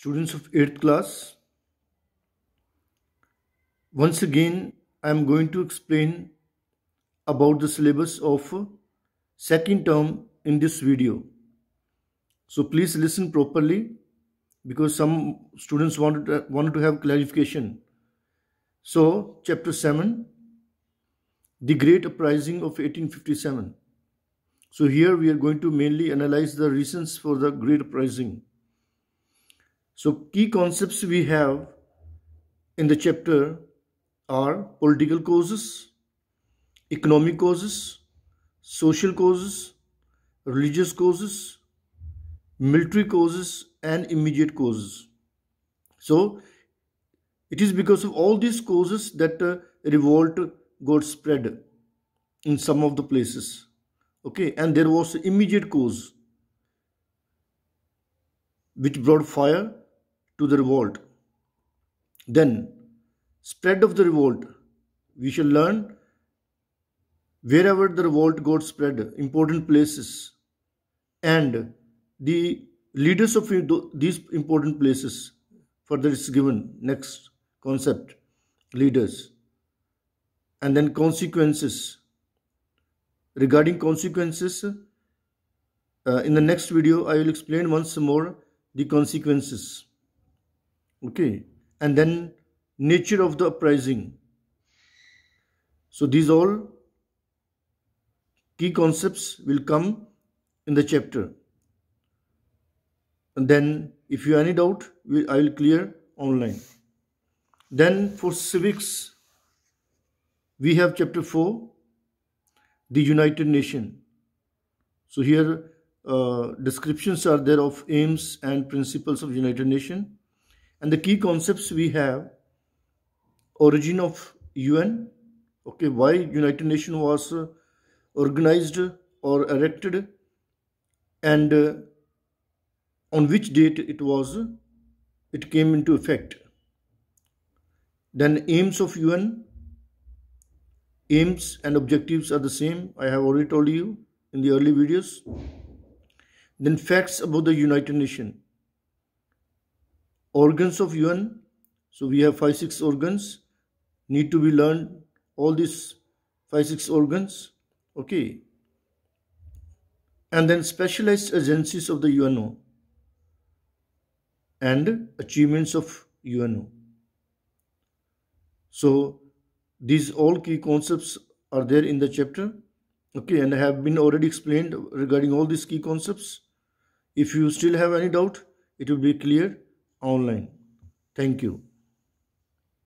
students of 8th class once again I am going to explain about the syllabus of second term in this video so please listen properly because some students wanted to, wanted to have clarification so chapter 7 the great uprising of 1857 so here we are going to mainly analyze the reasons for the great uprising so key concepts we have in the chapter are political causes, economic causes, social causes, religious causes, military causes and immediate causes. So it is because of all these causes that uh, revolt got spread in some of the places. Okay, and there was immediate cause which brought fire to the revolt. Then, spread of the revolt. We shall learn wherever the revolt got spread, important places, and the leaders of these important places. Further, it's given next concept leaders, and then consequences. Regarding consequences, uh, in the next video, I will explain once more the consequences okay and then nature of the uprising so these all key concepts will come in the chapter and then if you have any doubt i will clear online then for civics we have chapter 4 the united nation so here uh, descriptions are there of aims and principles of united nation and the key concepts we have origin of UN okay why United Nations was uh, organized or erected and uh, on which date it was it came into effect then aims of UN aims and objectives are the same I have already told you in the early videos then facts about the United Nations organs of UN. So we have five, six organs need to be learned. All these five, six organs. Okay. And then specialized agencies of the UNO and achievements of UNO. So these all key concepts are there in the chapter. Okay, and I have been already explained regarding all these key concepts. If you still have any doubt, it will be clear online. Thank you.